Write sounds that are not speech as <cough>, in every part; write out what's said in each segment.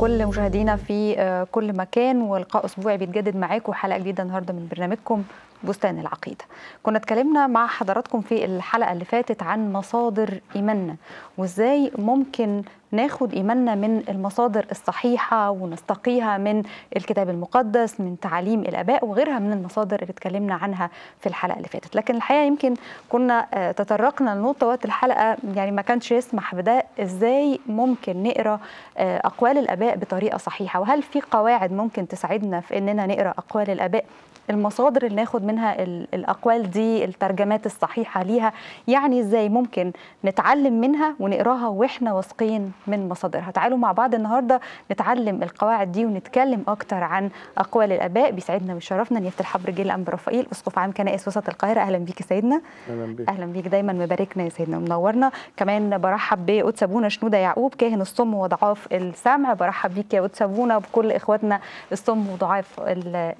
كل مشاهدينا في آه، كل مكان ولقاء اسبوعي بيتجدد معاكم حلقه جديده النهارده من برنامجكم بستان العقيده. كنا اتكلمنا مع حضراتكم في الحلقه اللي فاتت عن مصادر ايماننا وازاي ممكن ناخد إيماننا من المصادر الصحيحة ونستقيها من الكتاب المقدس من تعاليم الآباء وغيرها من المصادر اللي اتكلمنا عنها في الحلقة اللي فاتت لكن الحقيقة يمكن كنا آه، تطرقنا لنقطة وقت الحلقة يعني ما كانش يسمح بده إزاي ممكن نقرأ آه، أقوال الآباء بطريقة صحيحة وهل في قواعد ممكن تساعدنا في أننا نقرأ أقوال الآباء المصادر اللي ناخد منها الأقوال دي الترجمات الصحيحة ليها يعني إزاي ممكن نتعلم منها ونقراها وإحنا واثقين من مصادرها تعالوا مع بعض النهاردة نتعلم القواعد دي ونتكلم أكتر عن أقوال الآباء بيسعدنا ويشرفنا نيابة الحبر جيل أم رفائيل أسقف عام كنائس وسط القاهرة أهلا بيك سيدنا أهلا بيك أهلا بيك دايما مباركنا يا سيدنا ومنورنا كمان برحب بقدس أبونا شنودة يعقوب كاهن الصم وضعاف السمع برحب بيك يا قدس أبونا بكل إخواتنا الصم وضعاف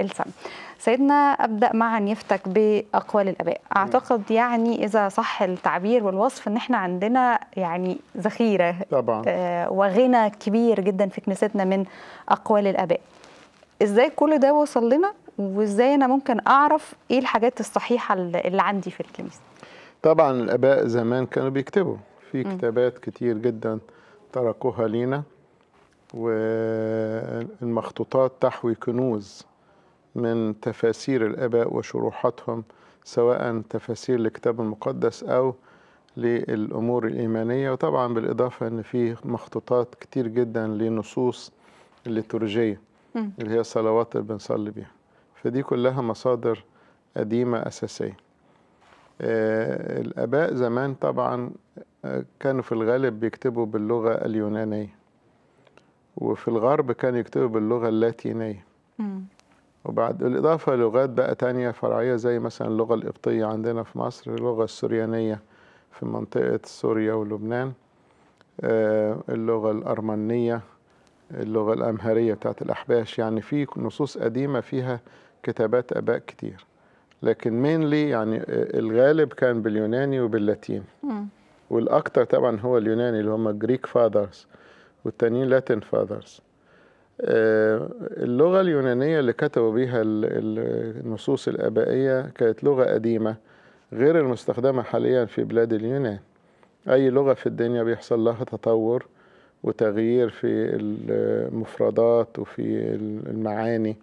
السمع سيدنا أبدأ معا يفتك بأقوال الآباء أعتقد يعني إذا صح التعبير والوصف أن احنا عندنا يعني ذخيرة طبعا آه، وغنى كبير جدا في كنيستنا من أقوال الآباء إزاي كل ده وصل لنا وإزاي أنا ممكن أعرف إيه الحاجات الصحيحة اللي عندي في الكنيسة طبعا الآباء زمان كانوا بيكتبوا في كتابات كتير جدا تركوها لينا والمخطوطات تحوي كنوز من تفاسير الآباء وشروحاتهم سواء تفاسير الكتاب المقدس أو للأمور الإيمانية وطبعا بالإضافة أن في مخطوطات كتير جدا لنصوص الليتورجية اللي هي الصلوات اللي بنصلي بيها فدي كلها مصادر قديمة أساسية آه الآباء زمان طبعا آه، كانوا في الغالب بيكتبوا باللغة اليونانية وفي الغرب كانوا يكتبوا باللغة اللاتينية وبعد بالإضافة لغات بقى تانية فرعية زي مثلا اللغة القبطية عندنا في مصر اللغة السريانية في منطقة سوريا ولبنان آه، اللغة الأرمنية اللغة الأمهرية بتاعت الأحباش يعني في نصوص قديمة فيها كتابات آباء كتير لكن مينلي يعني الغالب كان باليوناني وباللاتين والأكتر طبعا هو اليوناني اللي هم جريك فاذرز والتانيين لاتين فاذرز آه، اللغة اليونانية اللي كتبوا بيها النصوص الآبائية كانت لغة قديمة غير المستخدمة حاليا في بلاد اليونان أي لغة في الدنيا بيحصل لها تطور وتغيير في المفردات وفي المعاني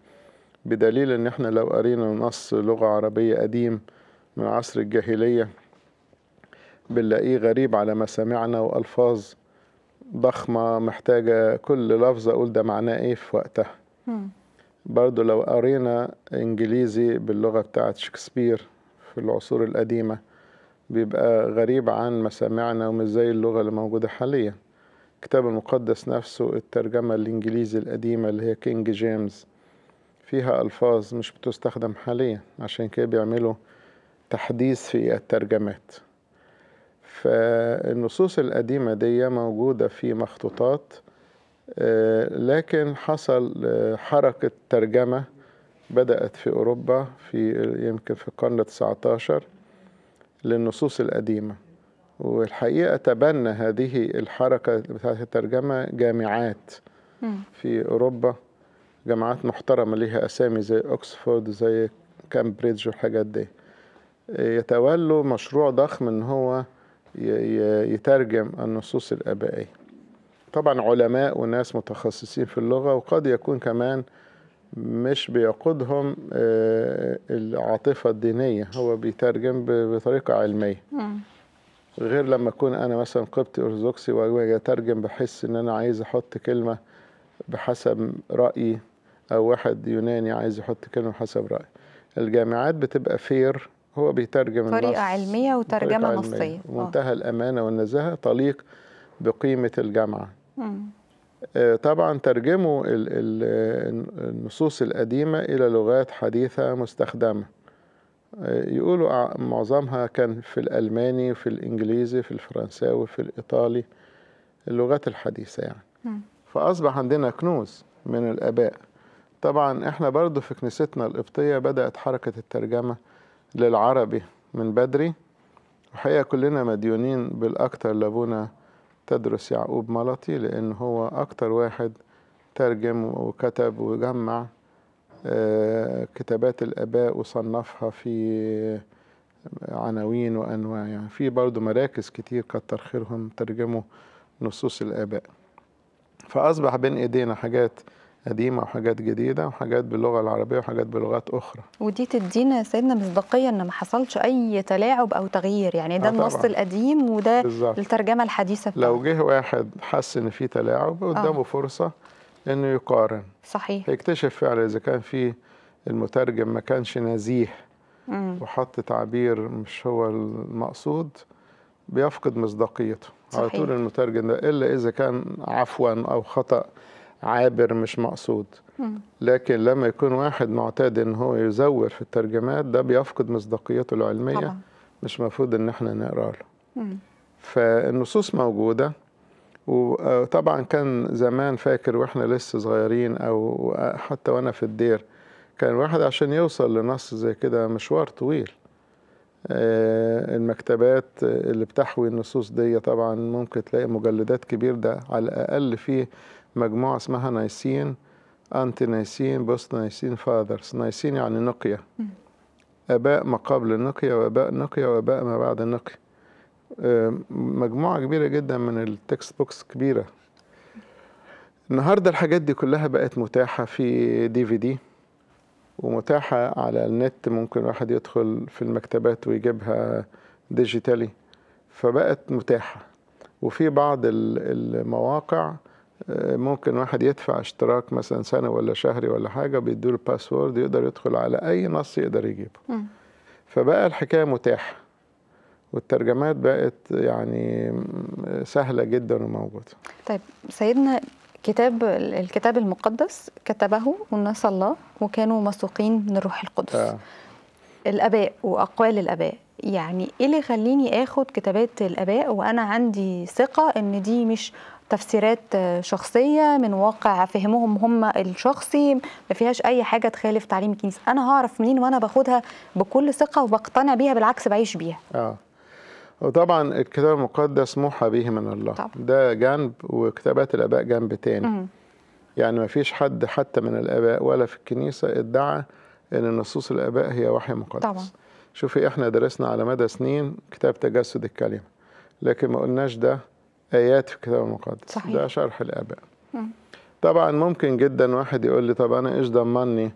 بدليل ان احنا لو قرينا نص لغة عربية قديم من عصر الجاهلية بنلاقيه غريب على ما سمعنا وألفاظ ضخمة محتاجة كل لفظ أقول ده معناه إيه في وقتها برضو لو قرينا إنجليزي باللغة بتاعة شكسبير في العصور القديمة بيبقى غريب عن مسامعنا ومش زي اللغة اللي موجودة حاليا الكتاب المقدس نفسه الترجمة الإنجليزي القديمة اللي هي كينج جيمس فيها ألفاظ مش بتستخدم حاليا عشان كده بيعملوا تحديث في الترجمات فالنصوص القديمة دي موجودة في مخطوطات آه، لكن حصل آه، حركة ترجمة بدأت في أوروبا في يمكن في القرن 19 للنصوص القديمة والحقيقة تبنى هذه الحركة بتاعت الترجمة جامعات في أوروبا جامعات محترمة ليها أسامي زي أكسفورد زي كامبريدج والحاجات دي آه، يتولوا مشروع ضخم إن هو يترجم النصوص الآبائية طبعا علماء وناس متخصصين في اللغة وقد يكون كمان مش بيقودهم آه، العاطفة الدينية هو بيترجم بطريقة علمية غير لما أكون أنا مثلا قبطي أرثوذكسي واترجم بحس إن أنا عايز أحط كلمة بحسب رأيي أو واحد يوناني عايز يحط كلمة بحسب رأيي الجامعات بتبقى فير هو بيترجم طريقة النص. علمية وترجمة طريقة نصية آه. منتهى الأمانة والنزاهة طليق بقيمة الجامعة مم. آه، طبعا ترجموا النصوص القديمة إلى لغات حديثة مستخدمة آه، يقولوا معظمها كان في الألماني وفي الإنجليزي في الفرنساوي في الإيطالي اللغات الحديثة يعني فأصبح عندنا كنوز من الآباء طبعا إحنا برضو في كنيستنا القبطية بدأت حركة الترجمة للعربي من بدري وحقيقة كلنا مديونين بالأكتر لابونا تدرس يعقوب ملطي لأن هو أكتر واحد ترجم وكتب وجمع آه، كتابات الآباء وصنفها في عناوين وأنواع يعني في برضو مراكز كتير كتر خيرهم ترجموا نصوص الآباء فأصبح بين إيدينا حاجات قديمة وحاجات جديدة وحاجات باللغة العربية وحاجات بلغات أخرى ودي تدينا سيدنا مصداقية إن ما حصلش أي تلاعب أو تغيير يعني ده آه النص طبعا. القديم وده بالزبط. الترجمة الحديثة بتاعه. لو جه واحد حس إن في تلاعب آه. قدامه آه. فرصة إنه يقارن صحيح هيكتشف فعلا إذا كان في المترجم ما كانش نزيه مم. وحط تعبير مش هو المقصود بيفقد مصداقيته صحيح. على طول المترجم ده إلا إذا كان عفوا أو خطأ عابر مش مقصود لكن لما يكون واحد معتاد ان هو يزور في الترجمات ده بيفقد مصداقيته العلميه طبعا. مش مفروض ان احنا نقرا له فالنصوص موجوده وطبعا كان زمان فاكر واحنا لسه صغيرين او حتى وانا في الدير كان الواحد عشان يوصل لنص زي كده مشوار طويل آه، المكتبات اللي بتحوي النصوص دي طبعا ممكن تلاقي مجلدات كبير ده على الأقل فيه مجموعة اسمها نايسين أنتي نايسين بوست نايسين فاذرز نايسين يعني نقية آباء ما قبل النقية وآباء نقية وآباء ما بعد النقية مجموعة كبيرة جدا من التكست بوكس كبيرة النهاردة الحاجات دي كلها بقت متاحة في دي في دي ومتاحة على النت ممكن الواحد يدخل في المكتبات ويجيبها ديجيتالي فبقت متاحة وفي بعض المواقع آه، ممكن واحد يدفع اشتراك مثلا سنة ولا شهري ولا حاجة بيدوا له باسورد يقدر يدخل على أي نص يقدر يجيبه فبقى الحكاية متاحة والترجمات بقت يعني سهلة جدا وموجودة طيب سيدنا كتاب الكتاب المقدس كتبه الناس الله وكانوا مسوقين من الروح القدس آه. الآباء وأقوال الآباء يعني ايه اللي يخليني اخد كتابات الاباء وانا عندي ثقه ان دي مش تفسيرات شخصية من واقع فهمهم هم الشخصي ما فيهاش أي حاجة تخالف تعليم الكنيسة أنا هعرف منين وأنا باخدها بكل ثقة وبقتنع بيها بالعكس بعيش بيها آه. وطبعا الكتاب المقدس موحى به من الله طبعا. ده جنب وكتابات الآباء جنب تاني م. يعني ما فيش حد حتى من الآباء ولا في الكنيسة ادعى أن نصوص الآباء هي وحي مقدس طبعا. شوفي احنا درسنا على مدى سنين كتاب تجسد الكلمة لكن ما قلناش ده آيات في الكتاب المقدس صحيح. ده شرح الآباء طبعا ممكن جدا واحد يقول لي طب أنا إيش ضمني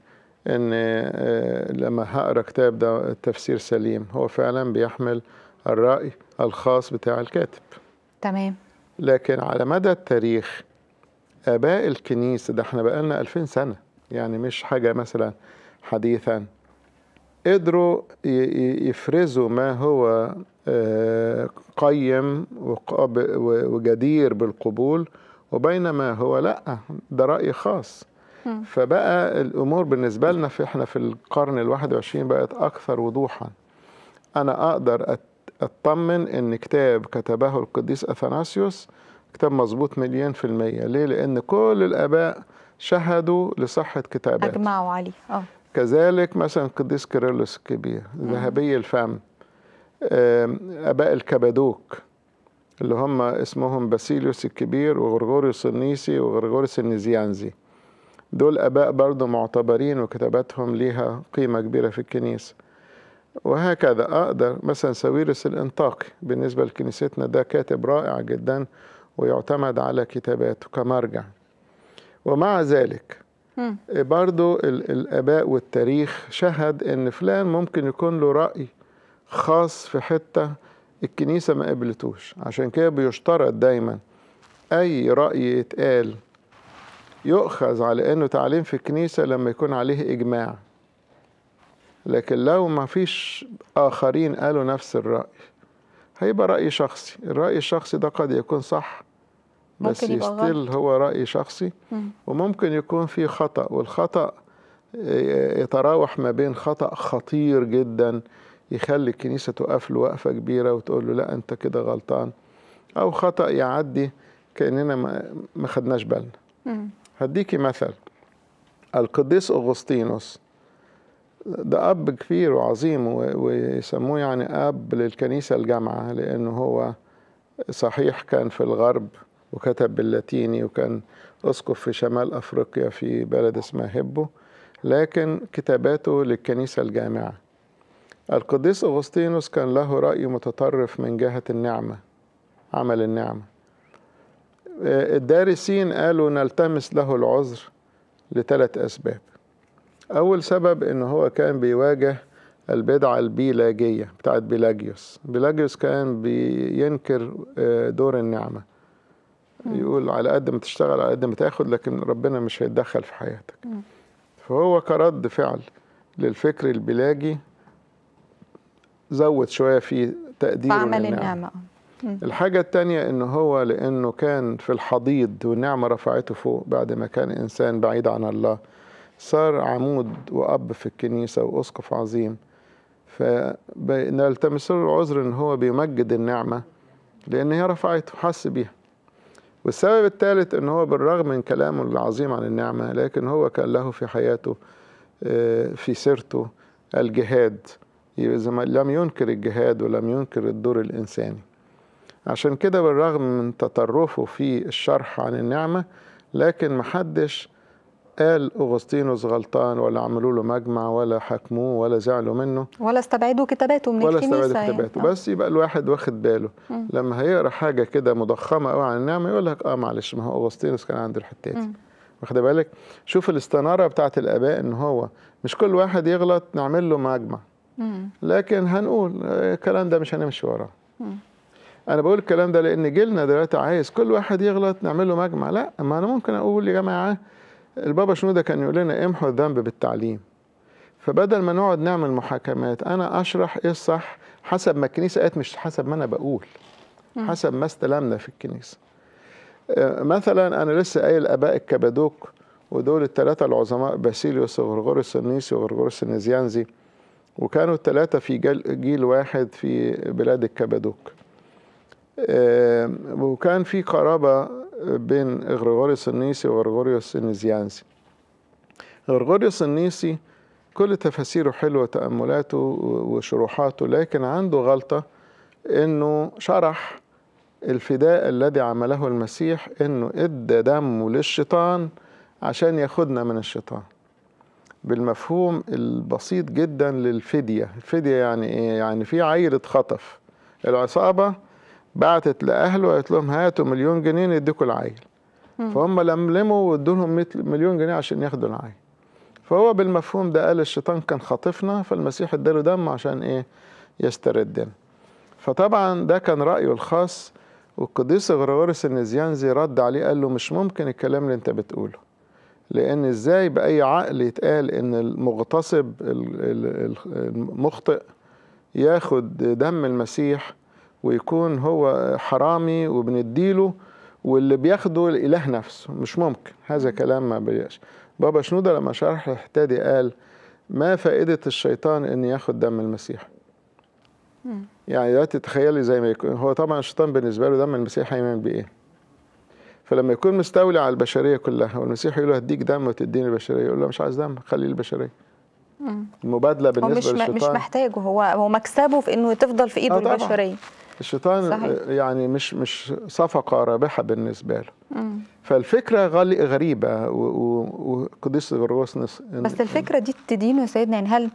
إن آه، لما هقرأ كتاب ده التفسير سليم هو فعلا بيحمل الرأي الخاص بتاع الكاتب تمام لكن على مدى التاريخ آباء الكنيسة ده احنا بقالنا 2000 سنة يعني مش حاجة مثلا حديثا قدروا يفرزوا ما هو آه، قيم وجدير بالقبول وبينما هو لا ده رأي خاص فبقى الأمور بالنسبة لنا في احنا في القرن الواحد وعشرين بقت أكثر وضوحا أنا أقدر أطمن إن كتاب كتبه القديس أثناسيوس كتاب مظبوط مليون في المية ليه؟ لأن كل الآباء شهدوا لصحة كتابات أجمعوا عليه أه كذلك مثلا القديس كيرلس الكبير ذهبي الفم اباء الكبدوك اللي هم اسمهم باسيليوس الكبير وغرغوريوس النيسي وغرغوريوس النزيانزي دول اباء برضو معتبرين وكتاباتهم ليها قيمه كبيره في الكنيسه وهكذا اقدر مثلا ساويرس الانطاقي بالنسبه لكنيستنا ده كاتب رائع جدا ويعتمد على كتاباته كمرجع ومع ذلك آه، برضو الآباء والتاريخ شهد إن فلان ممكن يكون له رأي خاص في حتة الكنيسة ما قبلتوش عشان كده بيشترط دايما أي رأي يتقال يؤخذ على إنه تعليم في الكنيسة لما يكون عليه إجماع لكن لو ما فيش آخرين قالوا نفس الرأي هيبقى رأي شخصي الرأي الشخصي ده قد يكون صح بس يستيل هو رأي شخصي مم. وممكن يكون في خطأ والخطأ يتراوح ما بين خطأ خطير جدا يخلي الكنيسة توقف له وقفة كبيرة وتقول له لا أنت كده غلطان أو خطأ يعدي كأننا ما خدناش بالنا هديكي مثل القديس أغسطينوس ده أب كبير وعظيم ويسموه يعني أب للكنيسة الجامعة لأنه هو صحيح كان في الغرب وكتب باللاتيني وكان أسقف في شمال أفريقيا في بلد اسمها هبو لكن كتاباته للكنيسة الجامعة القديس أغسطينوس كان له رأي متطرف من جهة النعمة عمل النعمة آه، الدارسين قالوا نلتمس له العذر لثلاث أسباب أول سبب إن هو كان بيواجه البدعة البيلاجية بتاعت بيلاجيوس بيلاجيوس كان بينكر آه، دور النعمة يقول على قد ما تشتغل على قد ما تاخد لكن ربنا مش هيتدخل في حياتك فهو كرد فعل للفكر البلاجي زود شويه في تقدير فعمل النعمه الحاجة الثانية إن هو لأنه كان في الحضيض والنعمة رفعته فوق بعد ما كان إنسان بعيد عن الله صار عمود وأب في الكنيسة وأسقف عظيم فنلتمس له العذر إن هو بيمجد النعمة لأن هي رفعته حس بيها والسبب الثالث أنه هو بالرغم من كلامه العظيم عن النعمه لكن هو كان له في حياته آه، في سيرته الجهاد إذا لم ينكر الجهاد ولم ينكر الدور الإنساني عشان كده بالرغم من تطرفه في الشرح عن النعمة لكن محدش قال أغسطينوس غلطان ولا عملوا له مجمع ولا حكموه ولا زعلوا منه ولا استبعدوا كتاباته من ولا الكنيسة استبعدوا يعني. كتاباته يعني. بس يبقى الواحد واخد باله مم. لما هيقرا حاجة كده مضخمة قوي عن النعمة يقول لك اه معلش ما هو أغسطينوس كان عنده الحتة دي واخد بالك شوف الاستنارة بتاعت الآباء إن هو مش كل واحد يغلط نعمل له مجمع مم. لكن هنقول آه، الكلام ده مش هنمشي وراه انا بقول الكلام ده لان جيلنا دلوقتي عايز كل واحد يغلط نعمل له مجمع لا ما انا ممكن اقول يا جماعه البابا شنودة كان يقول لنا امحوا الذنب بالتعليم فبدل ما نقعد نعمل محاكمات انا اشرح ايه الصح حسب ما الكنيسه قالت مش حسب ما انا بقول حسب ما استلمنا في الكنيسه آه، مثلا انا لسه قايل اباء الكبادوك ودول الثلاثه العظماء باسيليوس وغرغوريوس النيسي وغرغوريوس النزيانزي وكانوا الثلاثه في جيل, جيل واحد في بلاد الكبادوك آه، وكان في قرابه بين غريغوريوس النيسي وغريغوريوس النزيانسي غريغوريوس النيسي كل تفاسيره حلوة تأملاته وشروحاته لكن عنده غلطة انه شرح الفداء الذي عمله المسيح انه ادى دمه للشيطان عشان ياخدنا من الشيطان بالمفهوم البسيط جدا للفدية الفدية يعني ايه يعني في عيرة خطف العصابة بعتت لاهله قالت لهم هاتوا مليون جنيه نديكوا العيل فهم لملموا وادولهم مليون جنيه عشان ياخدوا العيل فهو بالمفهوم ده قال الشيطان كان خاطفنا فالمسيح اداله دم عشان ايه يستردنا فطبعا ده كان رايه الخاص والقديس غرغورس النزيانزي رد عليه قال له مش ممكن الكلام اللي انت بتقوله لان ازاي باي عقل يتقال ان المغتصب المخطئ ياخد دم المسيح ويكون هو حرامي وبنديله واللي بياخده الاله نفسه مش ممكن هذا كلام ما بياش بابا شنودة لما شرح الحتة قال ما فائدة الشيطان ان ياخد دم المسيح مم. يعني دلوقتي تخيلي زي ما يكون هو طبعا الشيطان بالنسبة له دم المسيح هيعمل بإيه فلما يكون مستولي على البشرية كلها والمسيح يقول له هديك دم وتديني البشرية يقول له مش عايز دم خلي البشرية المبادلة بالنسبة مش للشيطان مش محتاجه هو هو مكسبه في انه تفضل في ايده آه البشرية الشيطان صحيح. يعني مش مش صفقه رابحه بالنسبه له مم. فالفكره غالي غريبه وقديس غرغوس نس... بس الفكره دي تدين يا سيدنا يعني هل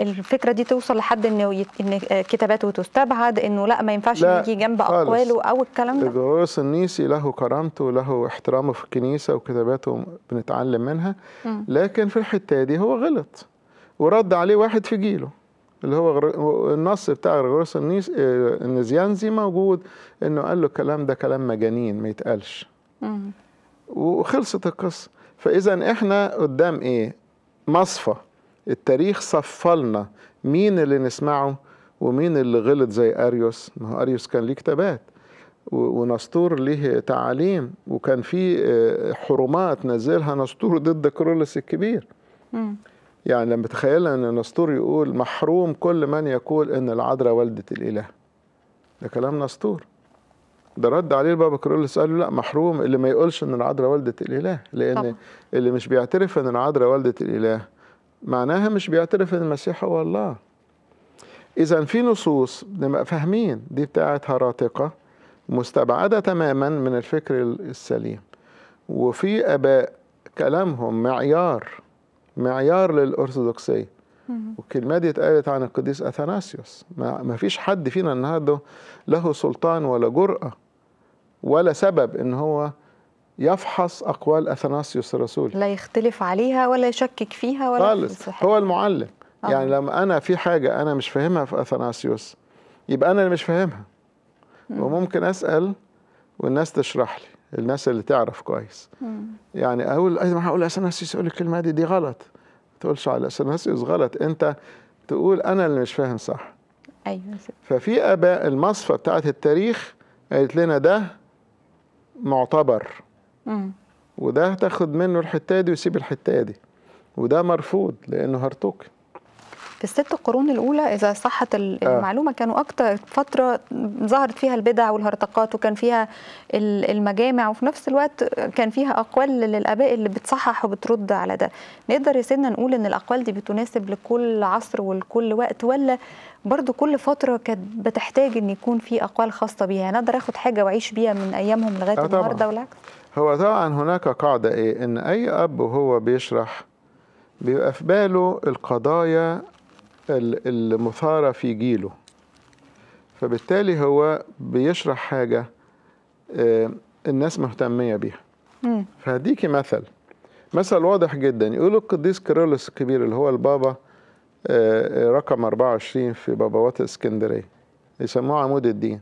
الفكره دي توصل لحد انه ان كتاباته تستبعد انه لا ما ينفعش يجي جنب اقواله او الكلام ده غرغوس النيسي له كرامته وله احترامه في الكنيسه وكتاباته بنتعلم منها مم. لكن في الحته دي هو غلط ورد عليه واحد في جيله اللي هو النص بتاع غرغورس النيس... النزيانزي آه، موجود انه قال له الكلام ده كلام مجانين ما يتقالش وخلصت القصه فاذا احنا قدام ايه مصفى التاريخ صفلنا مين اللي نسمعه ومين اللي غلط زي اريوس ما هو اريوس كان ليه كتابات ونسطور ليه تعاليم وكان في آه، حرمات نزلها نسطور ضد كرولس الكبير يعني لما تخيلنا ان نسطور يقول محروم كل من يقول ان العذراء والدة الاله ده كلام نسطور ده رد عليه البابا كرولس قال له لا محروم اللي ما يقولش ان العذراء والدة الاله لان طبعا. اللي مش بيعترف ان العذراء والدة الاله معناها مش بيعترف ان المسيح هو الله اذا في نصوص نبقى فاهمين دي بتاعت هراطقه مستبعده تماما من الفكر السليم وفي اباء كلامهم معيار معيار للأرثوذكسية والكلمة دي اتقالت عن القديس أثناسيوس ما فيش حد فينا النهاردة له سلطان ولا جرأة ولا سبب إن هو يفحص أقوال أثناسيوس الرسول لا يختلف عليها ولا يشكك فيها ولا خالص هو المعلم آه. يعني لما أنا في حاجة أنا مش فاهمها في أثناسيوس يبقى أنا اللي مش فاهمها وممكن أسأل والناس تشرح لي الناس اللي تعرف كويس مم. يعني اقول اي ما هقول اثناسيوس يقول الكلمه دي دي غلط ما تقولش على اثناسيوس غلط انت تقول انا اللي مش فاهم صح ايوه ففي اباء المصفى بتاعت التاريخ قالت لنا ده معتبر مم. وده تاخد منه الحته دي وسيب الحته دي وده مرفوض لانه هرتوكي في الست القرون الاولى اذا صحت آه. المعلومه كانوا اكثر فتره ظهرت فيها البدع والهرطقات وكان فيها المجامع وفي نفس الوقت كان فيها اقوال للاباء اللي بتصحح وبترد على ده نقدر يا سيدنا نقول ان الاقوال دي بتناسب لكل عصر ولكل وقت ولا برضو كل فترة كانت بتحتاج ان يكون في اقوال خاصة بيها يعني اقدر اخد حاجة واعيش بيها من ايامهم لغاية آه، النهاردة والعكس هو طبعا هناك قاعدة ايه ان اي اب وهو بيشرح بيبقى في باله القضايا المثارة في جيله فبالتالي هو بيشرح حاجة آه، الناس مهتمية بيها فهديكي مثل مثل واضح جدا يقولوا القديس كيرلس الكبير اللي هو البابا آه، رقم 24 في بابوات اسكندرية يسموه عمود الدين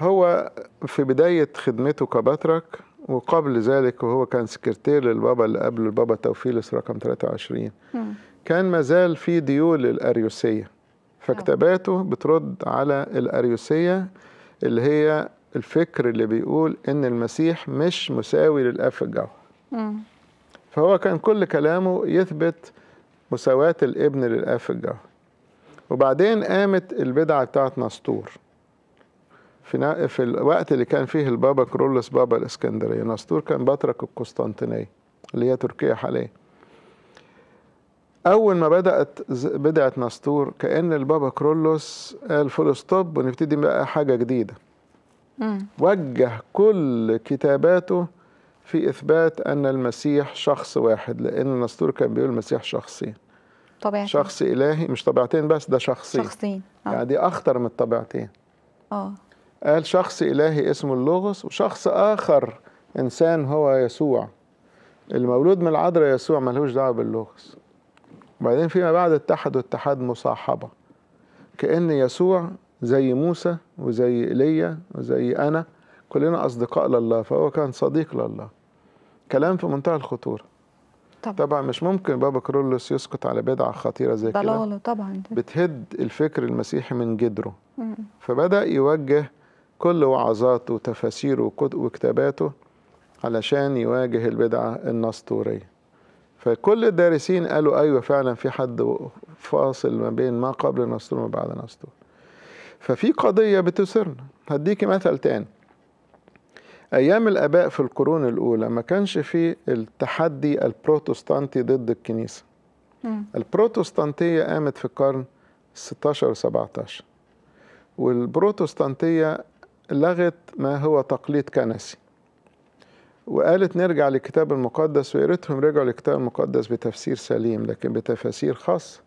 هو في بداية خدمته كباترك وقبل ذلك وهو كان سكرتير للبابا اللي قبل البابا توفيلس رقم 23 كان مازال في ديول الأريوسية فكتاباته بترد على الأريوسية اللي هي الفكر اللي بيقول إن المسيح مش مساوي للأف في الجوهر فهو كان كل كلامه يثبت مساواة الابن للأف في الجوهر وبعدين قامت البدعة بتاعت نسطور في في الوقت اللي كان فيه البابا كرولس بابا الاسكندريه نسطور كان بطرك القسطنطينيه اللي هي تركيا حاليا اول ما بدات بدعه نستور كان البابا كرولوس قال فول ستوب ونبتدي بقى حاجه جديده مم. وجه كل كتاباته في اثبات ان المسيح شخص واحد لان نستور كان بيقول المسيح شخصين طبيعتين شخص الهي مش طبيعتين بس ده شخصين شخصين أوه. يعني دي اخطر من الطبيعتين اه قال شخص الهي اسمه اللغز وشخص اخر انسان هو يسوع المولود من العذراء يسوع ملهوش دعوه باللغز وبعدين فيما بعد اتحدوا اتحاد مصاحبة كأن يسوع زي موسى وزي إيليا وزي أنا كلنا أصدقاء لله فهو كان صديق لله كلام في منتهى الخطورة طبعا, طبعا مش ممكن بابا كرولوس يسكت على بدعة خطيرة زي كده طبعا بتهد الفكر المسيحي من جدره فبدأ يوجه كل وعظاته وتفاسيره وكتاباته علشان يواجه البدعة النسطورية فكل الدارسين قالوا ايوه فعلا في حد فاصل ما بين ما قبل النسطول وما بعد النسطول ففي قضيه بتسرنا هديكي مثل تاني ايام الاباء في القرون الاولى ما كانش في التحدي البروتستانتي ضد الكنيسه البروتستانتيه قامت في القرن 16 و 17 والبروتستانتيه لغت ما هو تقليد كنسي وقالت نرجع للكتاب المقدس وقريتهم رجعوا للكتاب المقدس بتفسير سليم لكن بتفاسير خاصة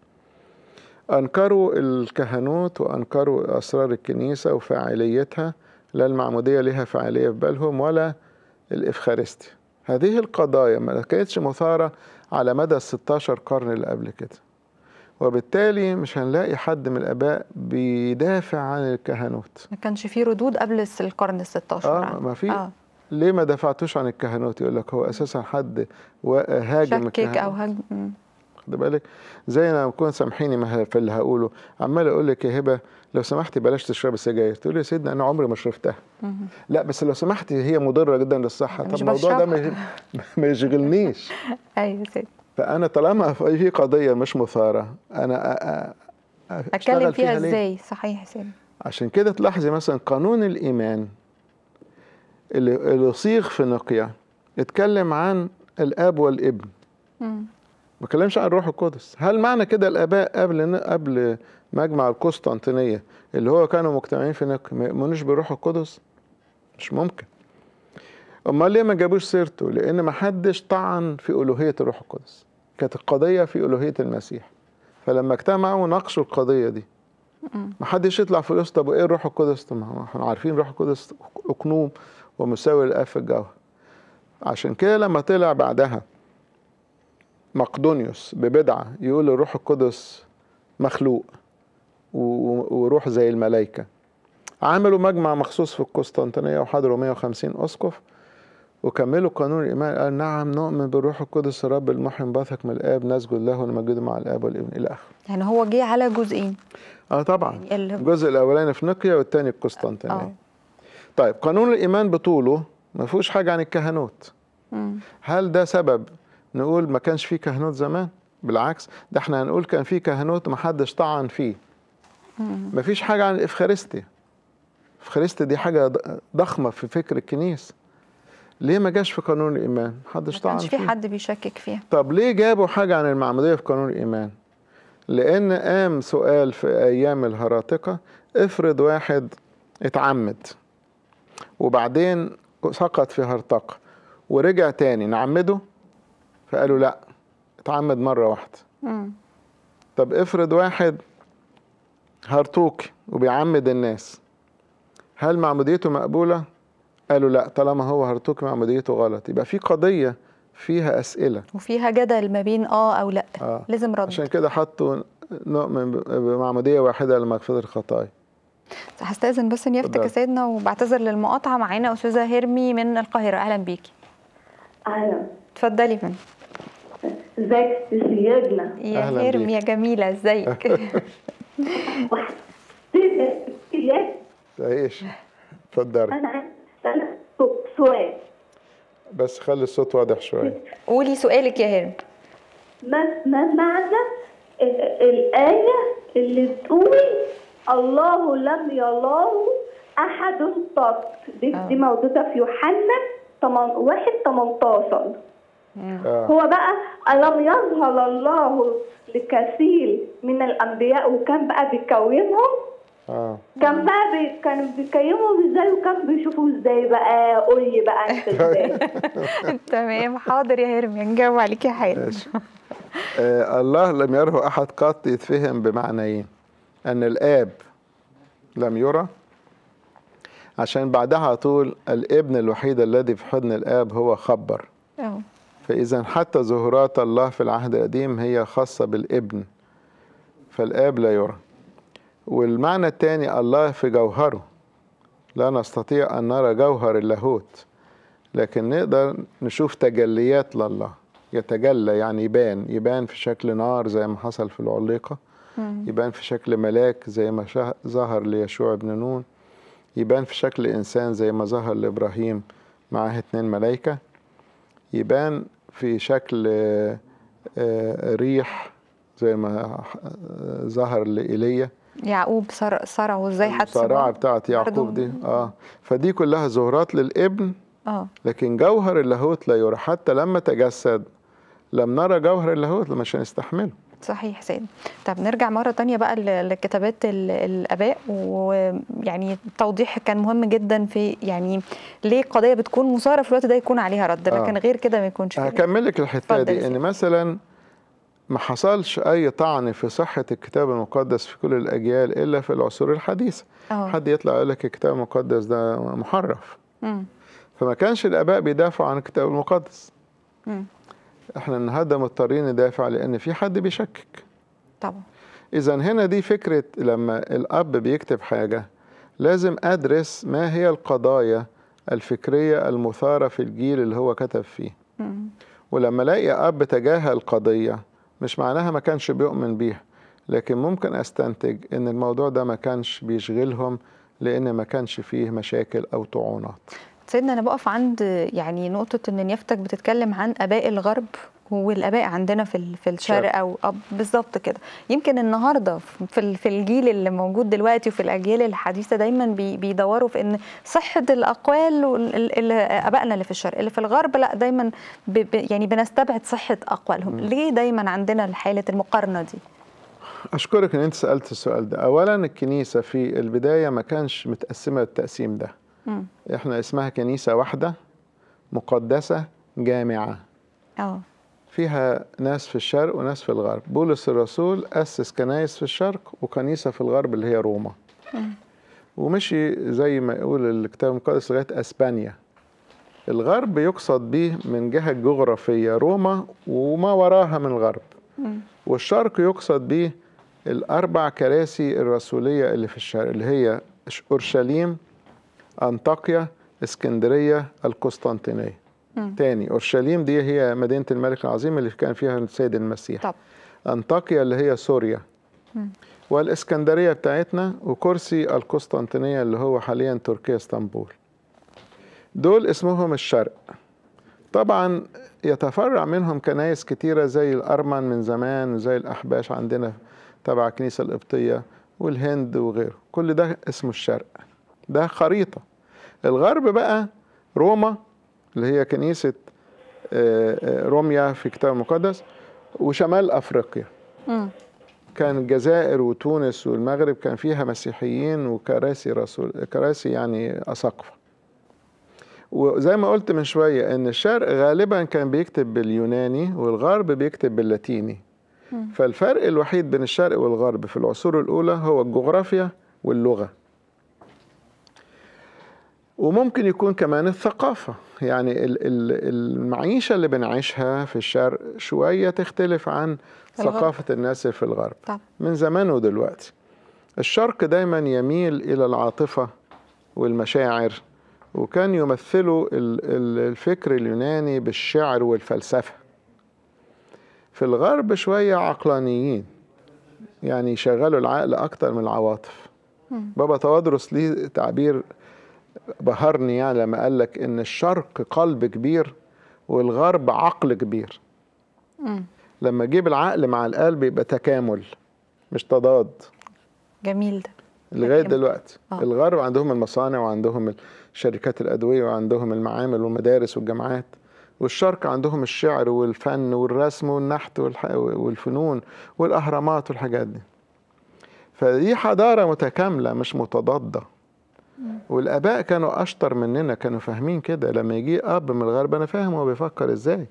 أنكروا الكهنوت وأنكروا أسرار الكنيسة وفاعليتها لا المعمودية لها فاعلية في بالهم ولا الإفخارستي هذه القضايا ما كانتش مثارة على مدى 16 قرن اللي قبل كده وبالتالي مش هنلاقي حد من الآباء بيدافع عن الكهنوت ما كانش في ردود قبل القرن ال 16 آه يعني. ما في آه. ليه ما دفعتوش عن الكهنوت يقول لك هو اساسا حد هاجم شكك او هاجم خد بالك زي انا بكون سامحيني في اللي هقوله عمال اقول لك يا هبه لو سمحتي بلاش تشربي السجاير تقول لي يا سيدنا انا عمري ما شربتها لا بس لو سمحتي هي مضره جدا للصحه طب الموضوع ده ما <laughs> يشغلنيش <laughs> ايوه سيدي فانا طالما في قضيه مش مثاره انا اتكلم فيها, فيها ازاي صحيح سيدي عشان كده تلاحظي مثلا قانون الايمان اللي صيغ في فينيقيا اتكلم عن الاب والابن ما اتكلمش عن الروح القدس هل معنى كده الاباء قبل قبل مجمع القسطنطينيه اللي هو كانوا مجتمعين في نقي ما يؤمنوش بالروح القدس مش ممكن امال ليه ما جابوش سيرته لان ما حدش طعن في الوهيه الروح القدس كانت القضيه في الوهيه المسيح فلما اجتمعوا ناقشوا القضيه دي ما حدش يطلع في القصه طب ايه الروح القدس طب احنا عارفين الروح القدس اقنوم ومساوي للأب في الجوهر عشان كده لما طلع بعدها مقدونيوس ببدعة يقول الروح القدس مخلوق وروح زي الملائكة عملوا مجمع مخصوص في القسطنطينية وحضروا 150 أسقف وكملوا قانون الإيمان قال نعم نؤمن بالروح القدس الرب المحرم بثك من الآب نسجد له ونمجده مع الآب والابن إلى آخره. يعني هو جه على جزئين. اه طبعا. يعني الجزء الأولاني في نقيا والثاني القسطنطينية. آه. طيب قانون الايمان بطوله ما فيهوش حاجه عن الكهنوت هل ده سبب نقول ما كانش فيه كهنوت زمان بالعكس ده احنا هنقول كان فيه كهنوت ما حدش طعن فيه ما فيش حاجه عن الافخارستي الافخارستي دي حاجه ضخمه في فكر الكنيسه ليه ما جاش في قانون الايمان حدش طعن فيه في حد بيشكك فيها طب ليه جابوا حاجه عن المعموديه في قانون الايمان لان قام سؤال في ايام الهراطقه افرض واحد اتعمد وبعدين سقط في هرطقة ورجع تاني نعمده فقالوا لا اتعمد مرة واحدة طب افرض واحد هرطوك وبيعمد الناس هل معموديته مقبولة؟ قالوا لا طالما هو هرطوك معموديته غلط يبقى في قضية فيها أسئلة وفيها جدل ما بين آه أو لا آه. لازم رد عشان كده حطوا نؤمن بمعمودية واحدة لمغفرة الخطايا هستأذن بس يفتك سيدنا وبعتذر للمقاطعة معانا أستاذة هرمي من القاهرة أهلا بيكي أهلا اتفضلي فندم ازيك سيادنا يا هرمي يا جميلة ازيك <laughs> <laughs> ايش اتفضلي انا انا سؤال بس خلي الصوت واضح شويه قولي سؤالك يا هرمي ما ما معنى الآية اللي بتقول الله لم يلاه احد قط دي, آه. دي موجوده في يوحنا 1 18 آه. آه. هو بقى ألم يظهر الله لكثير من الأنبياء وكان بقى بيكونهم آه. كان بقى بي... كان بيكلمهم ازاي وكان بيشوفوا ازاي بقى قولي بقى انت <laughs> ازاي تمام حاضر يا هرمي نجاوب عليك يا حاتم آه، الله لم يره احد قط يتفهم بمعنى ايه؟ أن الآب لم يرى عشان بعدها طول الابن الوحيد الذي في حضن الآب هو خبر فإذا حتى ظهورات الله في العهد القديم هي خاصة بالابن فالآب لا يرى والمعنى الثاني الله في جوهره لا نستطيع أن نرى جوهر اللاهوت لكن نقدر نشوف تجليات لله يتجلى يعني يبان يبان في شكل نار زي ما حصل في العليقة يبان في شكل ملاك زي ما ظهر ليشوع بن نون يبان في شكل إنسان زي ما ظهر لإبراهيم معاه اتنين ملايكة يبان في شكل آه، آه، ريح زي ما ظهر لإيليا يعقوب صرعه ازاي حتى الصرعه بتاعت يعقوب دي اه فدي كلها ظهرات للابن اه لكن جوهر اللاهوت لا يرى حتى لما تجسد لم نرى جوهر اللاهوت مش هنستحمله صحيح سيد طب نرجع مره تانية بقى لكتابات الاباء ويعني توضيح كان مهم جدا في يعني ليه القضيه بتكون مثاره في الوقت ده يكون عليها رد لكن آه. غير كده ما يكونش هكمل لك الحته دي ان مثلا ما حصلش اي طعن في صحه الكتاب المقدس في كل الاجيال الا في العصور الحديثه أوه. حد يطلع يقول لك الكتاب المقدس ده محرف م. فما كانش الاباء بيدافعوا عن الكتاب المقدس م. احنا النهارده مضطرين ندافع لان في حد بيشكك طبعا اذا هنا دي فكره لما الاب بيكتب حاجه لازم ادرس ما هي القضايا الفكريه المثاره في الجيل اللي هو كتب فيه ولما الاقي اب تجاهل قضيه مش معناها ما كانش بيؤمن بيها لكن ممكن استنتج ان الموضوع ده ما كانش بيشغلهم لان ما كانش فيه مشاكل او طعونات سيدنا انا بقف عند يعني نقطه ان نيافتك بتتكلم عن اباء الغرب والاباء عندنا في في الشرق او بالظبط كده يمكن النهارده في في الجيل اللي موجود دلوقتي وفي الاجيال الحديثه دايما بيدوروا في ان صحه الاقوال اللي ابائنا اللي في الشرق اللي في الغرب لا دايما يعني بنستبعد صحه اقوالهم ليه دايما عندنا حاله المقارنه دي اشكرك ان انت سالت السؤال ده اولا الكنيسه في البدايه ما كانش متقسمه التقسيم ده احنا اسمها كنيسه واحده مقدسه جامعه اه فيها ناس في الشرق وناس في الغرب بولس الرسول أسس كنايس في الشرق وكنيسة في الغرب اللي هي روما ومشي زي ما يقول الكتاب المقدس لغاية أسبانيا الغرب يقصد به من جهة جغرافية روما وما وراها من الغرب والشرق يقصد به الأربع كراسي الرسولية اللي في الشرق اللي هي أورشليم أنطاكيا اسكندرية القسطنطينية تاني أورشليم دي هي مدينة الملك العظيم اللي كان فيها السيد المسيح طب. أنطاكيا اللي هي سوريا والإسكندرية بتاعتنا وكرسي القسطنطينية اللي هو حاليا تركيا اسطنبول دول اسمهم الشرق طبعا يتفرع منهم كنايس كتيرة زي الأرمن من زمان وزي الأحباش عندنا تبع الكنيسة القبطية والهند وغيره كل ده اسمه الشرق ده خريطة الغرب بقى روما اللي هي كنيسة آه، آه، روميا في الكتاب المقدس وشمال أفريقيا كان الجزائر وتونس والمغرب كان فيها مسيحيين وكراسي رسول كراسي يعني أساقفة وزي ما قلت من شوية إن الشرق غالبا كان بيكتب باليوناني والغرب بيكتب باللاتيني فالفرق الوحيد بين الشرق والغرب في العصور الأولى هو الجغرافيا واللغة وممكن يكون كمان الثقافة يعني المعيشة اللي بنعيشها في الشرق شوية تختلف عن ثقافة الناس في الغرب من زمان ودلوقتي الشرق دايما يميل إلى العاطفة والمشاعر وكان يمثلوا الفكر اليوناني بالشعر والفلسفة في الغرب شوية عقلانيين يعني يشغلوا العقل أكثر من العواطف بابا توادرس ليه تعبير بهرني يعني لما قال لك ان الشرق قلب كبير والغرب عقل كبير م. لما جيب العقل مع القلب يبقى تكامل مش تضاد جميل ده لغايه دلوقتي آه. الغرب عندهم المصانع وعندهم شركات الادويه وعندهم المعامل والمدارس والجامعات والشرق عندهم الشعر والفن والرسم والنحت والفنون والاهرامات والحاجات دي فدي حضاره متكامله مش متضاده والاباء كانوا اشطر مننا كانوا فاهمين كده لما يجي اب من الغرب انا فاهم هو بيفكر ازاي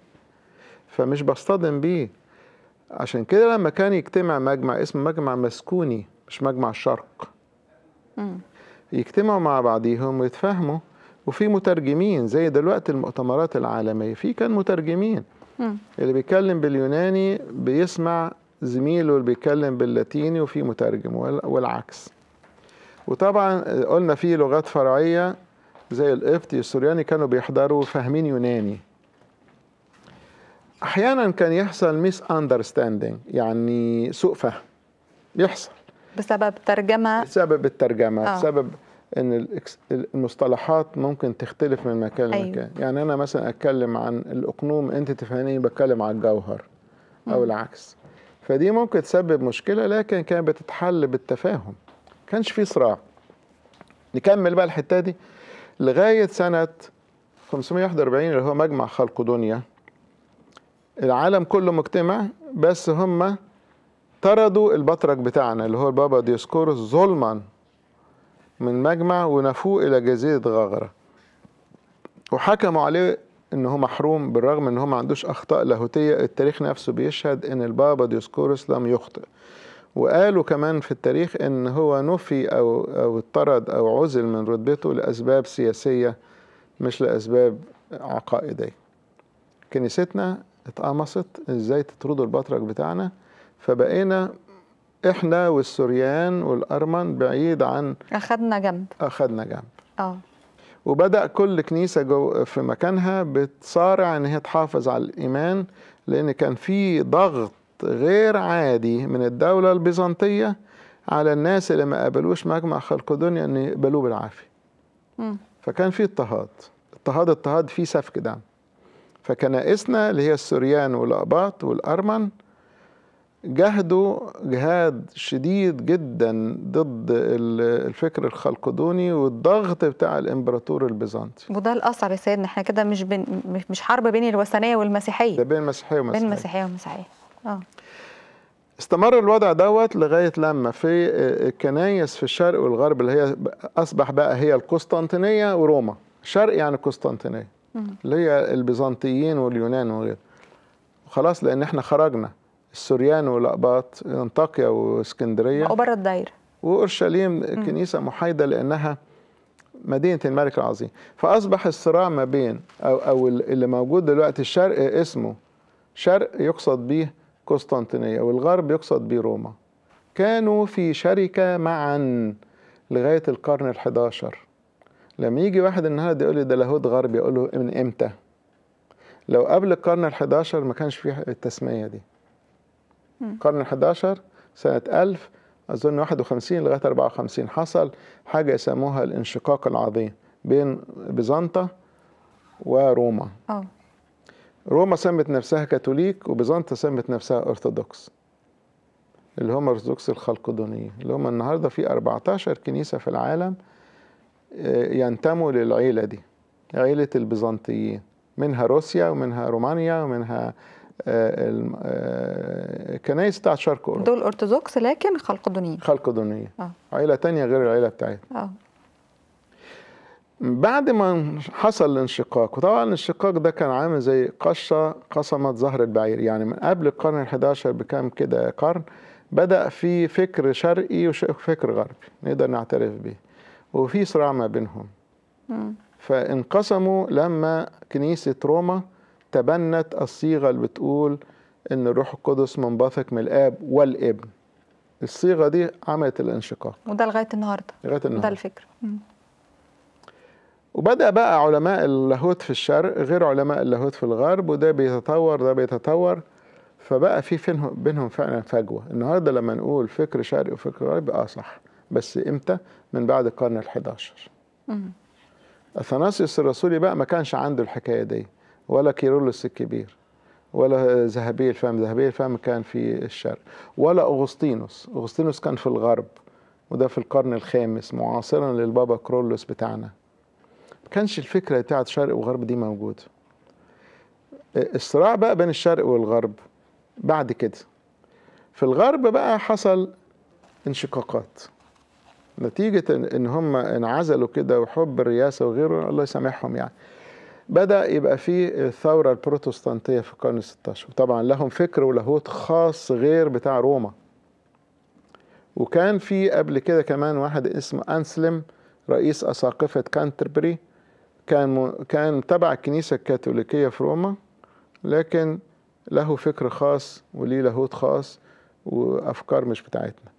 فمش بصطدم بيه عشان كده لما كان يجتمع مجمع اسمه مجمع مسكوني مش مجمع الشرق يجتمعوا مع بعضيهم ويتفاهموا وفي مترجمين زي دلوقتي المؤتمرات العالمية في كان مترجمين اللي بيتكلم باليوناني بيسمع زميله اللي بيتكلم باللاتيني وفي مترجم والعكس وطبعا قلنا في لغات فرعية زي القبطي السورياني كانوا بيحضروا فاهمين يوناني احيانا كان يحصل ميس اندرستاندينج يعني سوء فهم يحصل بسبب ترجمه بسبب الترجمه آه. بسبب ان المصطلحات ممكن تختلف من مكان أيوه. لمكان يعني انا مثلا اتكلم عن الاقنوم انت تفهميني بتكلم عن الجوهر او م. العكس فدي ممكن تسبب مشكله لكن كانت بتتحل بالتفاهم كانش في صراع نكمل بقى الحته دي لغايه سنه 541 اللي هو مجمع خلقدونيا العالم كله مجتمع بس هم طردوا البطرك بتاعنا اللي هو البابا ديسكورس ظلما من مجمع ونفوه الى جزيره غغره وحكموا عليه ان هو محروم بالرغم ان هو ما عندوش اخطاء لاهوتيه التاريخ نفسه بيشهد ان البابا ديسكورس لم يخطئ وقالوا كمان في التاريخ ان هو نفي او او اطرد او عزل من رتبته لاسباب سياسيه مش لاسباب عقائديه كنيستنا اتقمصت ازاي تطردوا البطرك بتاعنا فبقينا احنا والسريان والارمن بعيد عن اخدنا جنب اخدنا جنب اه وبدا كل كنيسه جو في مكانها بتصارع ان هي تحافظ على الايمان لان كان في ضغط غير عادي من الدولة البيزنطية على الناس اللي ما قبلوش مجمع خلقدونيا ان يقبلوه بالعافية فكان في اضطهاد اضطهاد اضطهاد فيه سفك دم فكنائسنا اللي هي السوريان والأقباط والأرمن جهدوا جهاد شديد جدا ضد الفكر الخلقدوني والضغط بتاع الامبراطور البيزنطي وده الاثر يا سيدنا احنا كده مش بين مش حرب بين الوثنيه والمسيحيه ده بين المسيحيه والمسيحيه بين المسيحيه والمسيحيه اه استمر الوضع دوت لغاية لما في آه، الكنايس في الشرق والغرب اللي هي أصبح بقى هي القسطنطينية وروما شرق يعني القسطنطينية اللي هي البيزنطيين واليونان وغيره خلاص لأن احنا خرجنا السوريان والأقباط أنطاكيا واسكندرية وبره الدايرة وأورشليم كنيسة محايدة لأنها مدينة الملك العظيم فأصبح الصراع ما بين أو, أو اللي موجود دلوقتي الشرق اسمه شرق يقصد به قسطنطينية والغرب يقصد به روما كانوا في شركة معا لغاية القرن ال11 لما يجي واحد النهارده يقول لي ده لاهوت غربي يقول له من امتى؟ لو قبل القرن ال11 ما كانش فيه التسمية دي القرن ال11 سنة 1000 أظن 51 لغاية 54 حصل حاجة يسموها الانشقاق العظيم بين بيزنطة وروما أوه. روما سمت نفسها كاثوليك وبيزنطة سمت نفسها أرثوذكس اللي هم أرثوذكس الخلقدونية اللي هم النهاردة في 14 كنيسة في العالم آه، ينتموا للعيلة دي عيلة البيزنطيين منها روسيا ومنها رومانيا ومنها آه، الكنائس آه، بتاعت شرق أوروبا دول أرثوذكس لكن خلقدونيين خلقدونية آه. عيلة تانية غير العيلة بتاعتنا آه. بعد ما حصل الانشقاق وطبعا الانشقاق ده كان عامل زي قشة قصمت ظهر البعير يعني من قبل القرن ال11 بكام كده قرن بدأ في فكر شرقي وفكر غربي نقدر نعترف به وفي صراع ما بينهم فانقسموا لما كنيسة روما تبنت الصيغة اللي بتقول إن الروح القدس منبثق من الآب والابن الصيغة دي عملت الانشقاق وده لغاية النهاردة لغاية النهاردة ده الفكر وبدأ بقى علماء اللاهوت في الشرق غير علماء اللاهوت في الغرب وده بيتطور ده بيتطور فبقى في بينهم فعلا فجوة النهاردة لما نقول فكر شرقي وفكر غربي اه صح بس امتى من بعد القرن الحداشر اثناسيوس الرسولي بقى ما كانش عنده الحكاية دي ولا كيرولوس الكبير ولا ذهبي الفهم ذهبي الفهم كان في الشرق ولا أغسطينوس أغسطينوس كان في الغرب وده في القرن الخامس معاصرا للبابا كرولوس بتاعنا كانش الفكره بتاعت شرق وغرب دي موجوده الصراع بقى بين الشرق والغرب بعد كده في الغرب بقى حصل انشقاقات نتيجة إن هم انعزلوا كده وحب الرئاسة وغيره الله يسامحهم يعني بدأ يبقى في الثورة البروتستانتية في القرن ال16 طبعا لهم فكر ولاهوت خاص غير بتاع روما وكان في قبل كده كمان واحد اسمه أنسلم رئيس أساقفة كانتربري كان كان تبع الكنيسة الكاثوليكية في روما لكن له فكر خاص وليه لاهوت خاص وأفكار مش بتاعتنا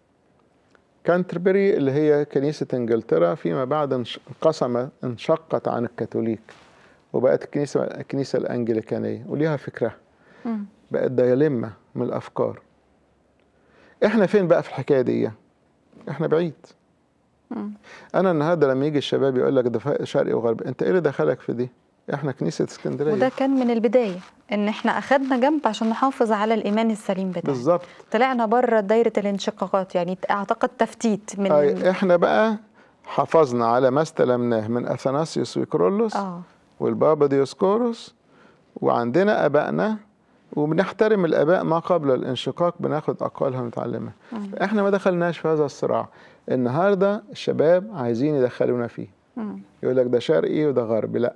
كانتربري اللي هي كنيسة انجلترا فيما بعد انقسمت انشقت عن الكاثوليك وبقت الكنيسة الكنيسة الأنجليكانية وليها فكرها بقت ديلمة من الأفكار احنا فين بقى في الحكاية دي احنا بعيد انا النهارده لما يجي الشباب يقول لك ده شرقي وغربي انت ايه اللي دخلك في دي احنا كنيسه اسكندريه وده كان من البدايه ان احنا اخدنا جنب عشان نحافظ على الايمان السليم بتاعنا بالظبط طلعنا بره دايره الانشقاقات يعني اعتقد تفتيت من أي احنا بقى حافظنا على ما استلمناه من اثناسيوس وكرولوس آه. والبابا ديوسكوروس وعندنا ابائنا وبنحترم الاباء ما قبل الانشقاق بناخد اقوالهم ونتعلمها احنا ما دخلناش في هذا الصراع النهارده الشباب عايزين يدخلونا فيه يقول لك ده شرقي وده غربي لا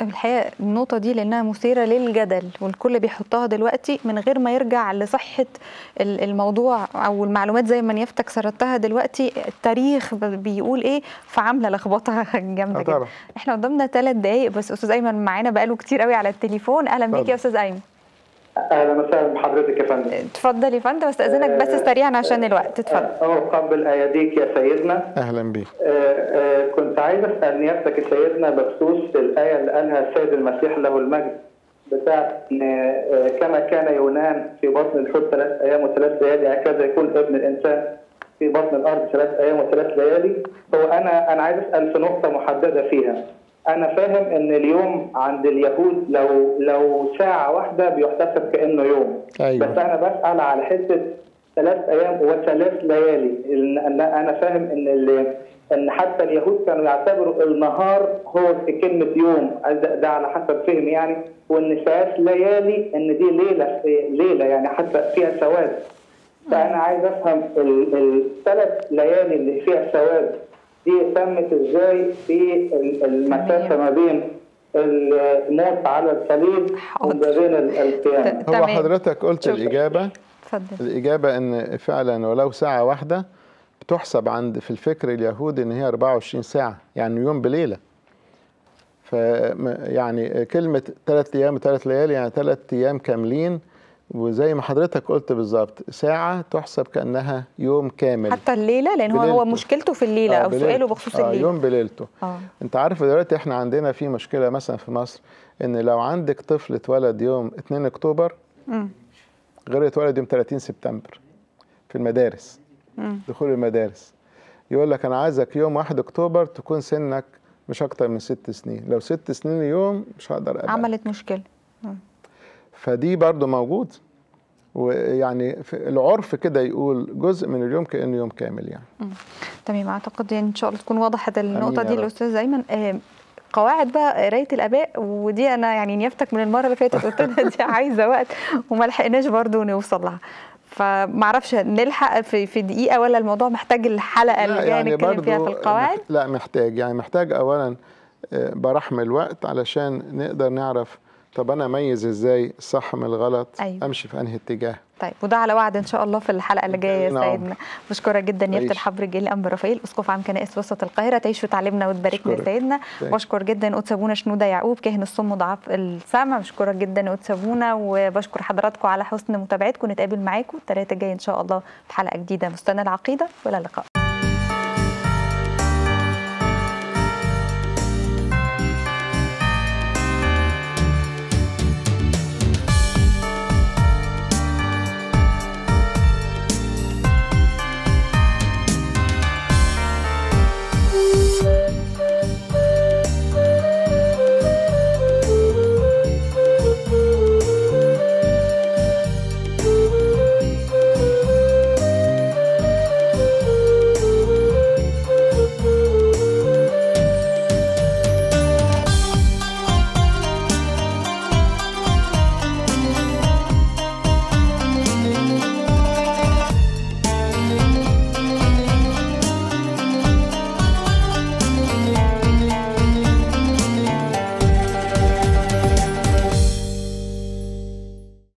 الحقيقه النقطه دي لانها مثيره للجدل والكل بيحطها دلوقتي من غير ما يرجع لصحه الموضوع او المعلومات زي ما نيافتك سردتها دلوقتي التاريخ بيقول ايه فعامله لخبطه <laughs> جامده أه، جدا احنا قدامنا ثلاث دقائق بس استاذ ايمن معانا بقاله كتير قوي على التليفون اهلا بيك يا استاذ ايمن اهلا وسهلا بحضرتك يا فندم اتفضل يا فندم استاذنك بس آه، سريعا عشان آه، الوقت اتفضل آه، قبل اياديك يا سيدنا اهلا بيك أه أه كنت عايز اسال نيابتك يا سيدنا بخصوص الايه اللي قالها السيد المسيح له المجد بتاع ان كما كان يونان في بطن الحوت ثلاث ايام وثلاث ليالي هكذا يكون ابن الانسان في بطن الارض ثلاث ايام وثلاث ليالي هو انا انا عايز اسال في نقطه محدده فيها انا فاهم ان اليوم عند اليهود لو لو ساعه واحده بيحتسب كانه يوم أيوة. بس انا بسال على حته ثلاث ايام وثلاث ليالي ان انا فاهم ان اللي ان حتى اليهود كانوا يعتبروا النهار هو كلمه يوم ده على حسب فهمي يعني وان ثلاث ليالي ان دي ليله ليله يعني حتى فيها سواد فانا عايز افهم الثلاث ليالي اللي فيها سواد دي تمت ازاي في المسافه ما بين الموت على الصليب وما بين القيامه هو حضرتك قلت شكرا. الاجابه فضل. الاجابه ان فعلا ولو ساعه واحده بتحسب عند في الفكر اليهودي ان هي 24 ساعه يعني يوم بليله ف يعني كلمه ثلاث ايام وثلاث ليالي يعني ثلاث ايام كاملين وزي ما حضرتك قلت بالظبط ساعة تحسب كأنها يوم كامل حتى الليلة لأن هو هو مشكلته في الليلة آه، أو بليلته. سؤاله بخصوص الليلة آه يوم بليلته آه. أنت عارف دلوقتي إحنا عندنا في مشكلة مثلا في مصر إن لو عندك طفل اتولد يوم 2 أكتوبر م. غير اتولد يوم 30 سبتمبر في المدارس م. دخول المدارس يقول لك أنا عايزك يوم 1 أكتوبر تكون سنك مش أكتر من ست سنين لو ست سنين يوم مش هقدر أبقى. عملت مشكلة فدي برضو موجود ويعني العرف كده يقول جزء من اليوم كانه يوم كامل يعني تمام اعتقد يعني ان شاء الله تكون وضحت النقطه دي الاستاذ ايمن آه، قواعد بقى قرايه الاباء ودي انا يعني نيافتك من المره اللي فاتت قلت لها دي <laughs> عايزه وقت وما لحقناش برضه نوصل لها فمعرفش نلحق في في دقيقه ولا الموضوع محتاج الحلقه اللي جايه يعني نتكلم فيها في القواعد لا محتاج يعني محتاج اولا آه، برحم الوقت علشان نقدر نعرف طب انا اميز ازاي الصح من الغلط أيوة. امشي في انهي اتجاه طيب وده على وعد ان شاء الله في الحلقه اللي جايه يا نعم. سيدنا بشكرك جدا يا يافت الحبر جيل انبا رافائيل اسقف عام كنائس وسط القاهره تعيش وتعلمنا وتباركنا سيدنا بشكر جدا قدس سابونا شنوده يعقوب كاهن الصم ضعاف السمع بشكرك جدا قدس سابونا وبشكر حضراتكم على حسن متابعتكم نتقابل معاكم الثلاثه الجاي ان شاء الله في حلقه جديده مستنى العقيده والى اللقاء